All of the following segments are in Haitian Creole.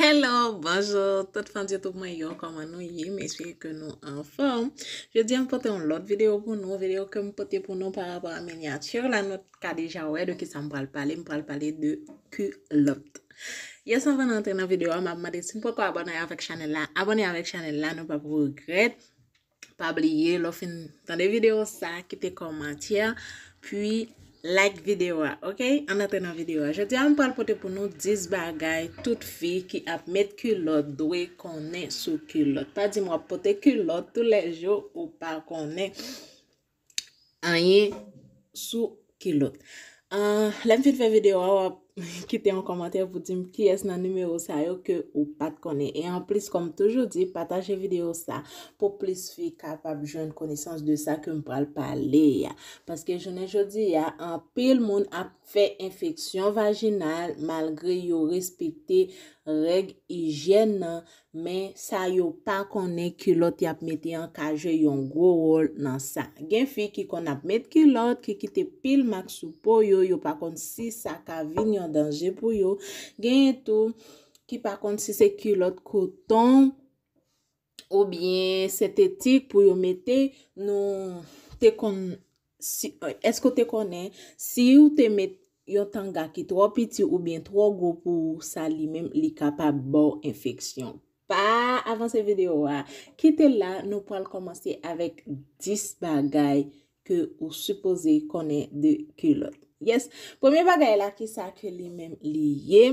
Hello, bonjou, tout fan di YouTube, mwen yo, koman nou yi, mè sye ke nou an fòm, jè di m potè m lòt videyo pou nou, videyo ke m potè pou nou par rapport a mènyatür, la nòt ka deja wè, don ki sa m pral palè, m pral palè de ku lòt. Yo, san fè nan tè nan videyo, m ap madè, si m pou pou abonè avèk chanel la, abonè avèk chanel la, nou pa pou vòk rèd, pa abliye, lò fin, tan de videyo sa, kite komantè, puis... Like videwa, ok? An atena videwa. Je di an pal pote pou nou dis bagay tout fi ki ap met kilot dwe konen sou kilot. Pa di mwa pote kilot tou le jo ou pa konen anyen sou kilot. An euh, lem fi fè videwa wap Kite yon komantèr pou dim ki es nan numero sa yo ke ou pat kone. E an plis kom toujou di, pataje video sa pou plis fi kapab joun koneysans de sa ke m pral pale ya. Paske jounen joudi ya, an pel moun ap fe infeksyon vaginal malgre yo respite... Reg ijen nan, men sa yo pa konen kilot yap meti an kaje yon gwo wol nan sa. Gen fi ki kon ap met kilot, ki ki te pil mak sou po yo, yo pa kon si sa ka vin yon danje pou yo. Gen eto, ki pa kon si se kilot koton, ou bien se te tik pou yo meti, nou te kon, euh, esko te konen, si yo te meti, Yon tanga ki tro piti ou bien tro go pou sa li men li ka pa bo infeksyon. Pa, avan se video wa. Kite la, nou po al komansi avek 10 bagay ke ou supose konen de kulot. Yes, pome bagay la ki sa ke li men li ye.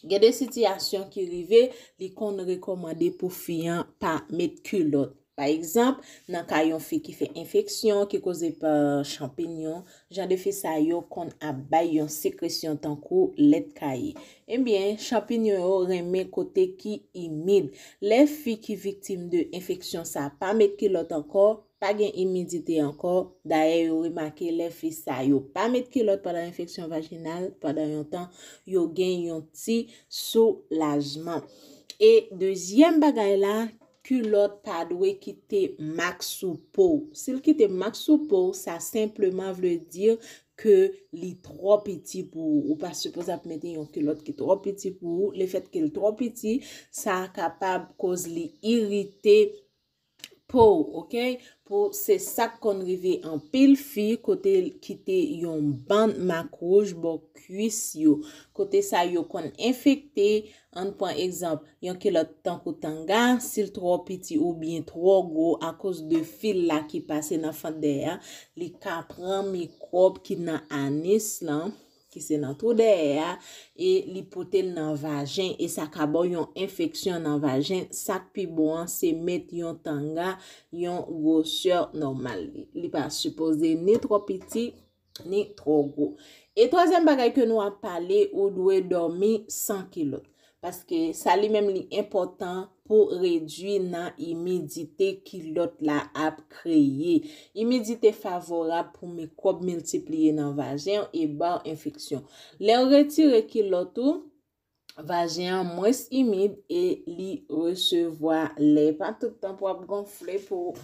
Ge de sityasyon ki rive, li kon rekomande pou fiyan pa met kulot. Pa ekzamp, nan ka yon fi ki fe infeksyon, ki koze pa champignon, jan de fi sa yo kon abay yon sekresyon tan ko let ka ye. Enbyen, champignon yo reme kote ki imid. Le fi ki viktim de infeksyon sa, pa met ki lot anko, pa gen imidite anko, da ye yo remake le fi sa yo. Pa met ki lot padan infeksyon vaginal, padan yon tan, yo gen yon ti soulajman. E dezyen bagay la, Kulot ta dwe ki te mak sou pou. Sil ki te mak sou pou, sa simplement vle dir ke li tro piti pou ou. Ou pa sepoz ap meti yon kulot ki tro piti pou ou. Le fet ki li tro piti, sa kapab koz li iriti pou ou. Pou, ok, pou se sak kon rive an pil fi kote kite yon band makrouj bo kuis yo. Kote sa yo kon efekte, an pou an ekzamp, yon ke la tankou tanga, sil tro piti ou bien tro go a kos de fil la ki pase nan fande ya. Li ka pran mikrob ki nan anis lan. ki se nan tro de e a, e li pote nan vajen, e sakabo yon infeksyon nan vajen, sak pi bo an se met yon tanga, yon gosye normal. Li pa suppose ni tro piti, ni tro gwo. E trozyen bagay ke nou ap pale, ou dwe dormi 100 kilot. Paske sa li menm li impotant pou redwi nan imedite ki lot la ap kreye. Imedite favorab pou me kwop multipliye nan vajen e ban infeksyon. Le an retire ki lot ou, vajen mwes imed e li resevoa le. Pan toutan pou ap gonfle pou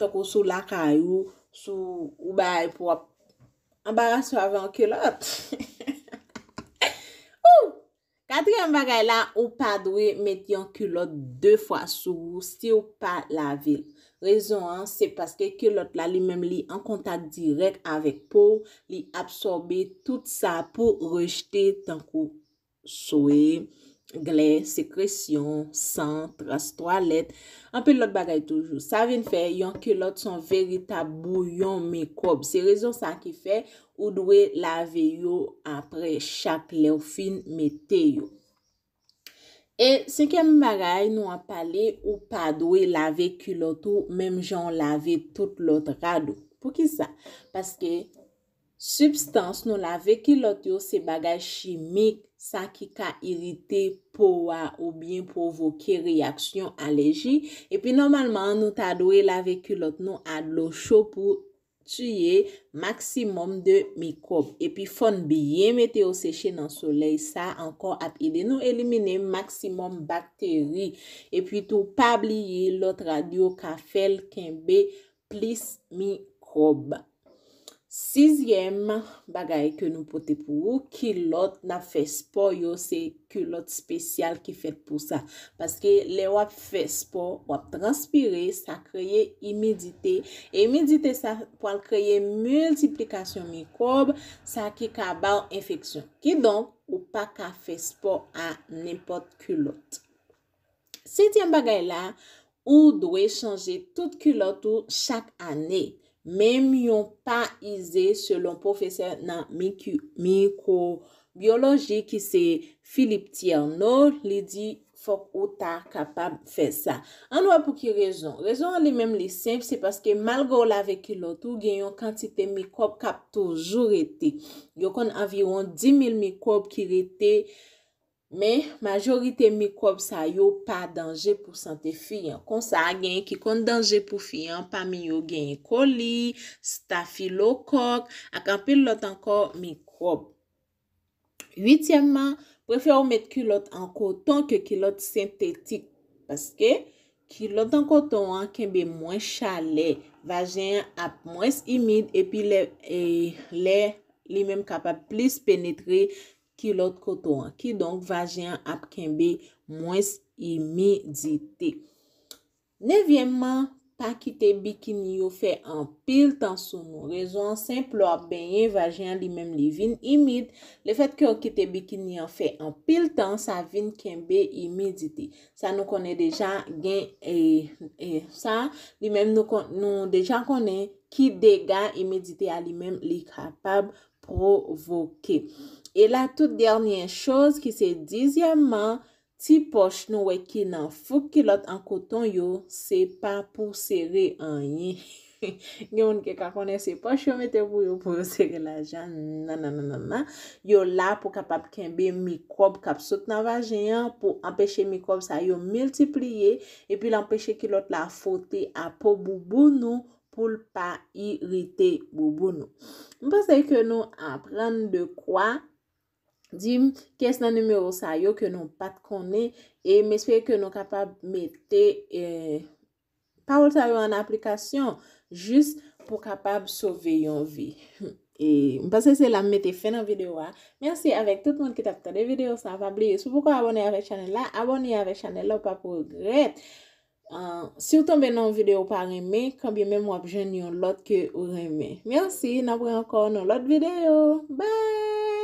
tok ou sou lakay ou sou ou bay pou ap ambarasyo avan ki lot. Patren bagay la ou pa dwe met yon kulot de fwa sou si ou pa la vil. Rezon an se paske kulot la li mem li an kontak direk avek pou li absorbe tout sa pou rejte tankou sou e. Gley, sekresyon, sent, rastwalet. An pe lot bagay toujou. Sa vin fe, yon kilot son verita bou yon mikob. Se rezon sa ki fe, ou dwe lave yo apre chak le ou fin mete yo. E, se kem bagay nou ap pale ou pa dwe lave kilot ou mem jan lave tout lot rado. Po ki sa? Paske, substans nou lave kilot yo se bagay chimik. Sa ki ka irite pouwa ou bien provoke reaksyon aleji. E pi normalman nou ta doye la vekulot nou adlo chou pou tye maksimum de mikrob. E pi fon biye meteo seche nan soley sa ankon ap ide nou elimine maksimum bakteri. E pi tou pabliye lot radio ka fel kenbe plis mikrob. Sizyem bagay ke nou pote pou ou, kilot na fespo yo, se kilot spesyal ki fet pou sa. Paske le wap fespo, wap transpire, sa kreye imedite. E imedite sa kwa l kreye multiplikasyon mikrob, sa ki ka baon infeksyon. Ki don, ou pa ka fespo a nepot kilot. Sityem bagay la, ou dwe chanje tout kilot ou chak aney. Mem yon paize selon profeseur nan mikobioloji ki se Philippe Thierno li di fok ou ta kapab fe sa. An wapou ki rezon? Rezon an li mem li semp se paske malga ou lave ki lotou gen yon kantite mikop kap toujou rete. Yo kon aviron 10.000 mikop ki rete. Men, majorite mikrob sa yo pa dange pou sante fiyan. Kon sa a gen yon ki kon dange pou fiyan, pa mi yo gen yon koli, stafilokok, ak anpil lot anko mikrob. Yitiamman, prefer ou met ki lot anko ton ke ki lot sintetik. Paske, ki lot anko ton ankenbe mwen chale, vajen ap mwen imid, epi le li men kapap plis penetri. ki lot koto an, ki donk vajyan ap kenbe mwes imidite. Nevyeman, pa kite bikini yo fe an pil tan sou nou. Rezon, semp lo ap benye vajyan li menm li vin imid. Le fet ki yo kite bikini yo fe an pil tan, sa vin kenbe imidite. Sa nou kone deja gen e, e sa, li menm nou deja kone ki dega imidite a li menm li kapab provoke. E la tout dernyen chouz ki se dizyaman, ti poch nou weki nan fuk ki lot an koton yo, se pa pou sere an ye. Nyon ke ka konen se poch yo, mette pou yo pou sere la jan nan nan nan nan nan nan. Yo la pou kapap kenbe mikrob kap sot nan vajenyan, pou empeshe mikrob sa yo multipliye, e pi l'empeshe ki lot la fote a pou boubou nou, pou l'pa irite boubou nou. Mpase ke nou apren de kwa, dim kes nan numero sa yo ke nou pat kone e meswe ke nou kapab mette e pa wol sa yo an aplikasyon jist pou kapab sove yon vi e mpase se la mette fe nan video a mersi avek tout moun ki tap to de video sa apabli, sou pou kon abone avek chanel la abone avek chanel la pa pou gret si ou tombe nan video ou pa reme, kambi me mwap jen yon lot ke ou reme mersi, nan pou yon kon nou lot video bye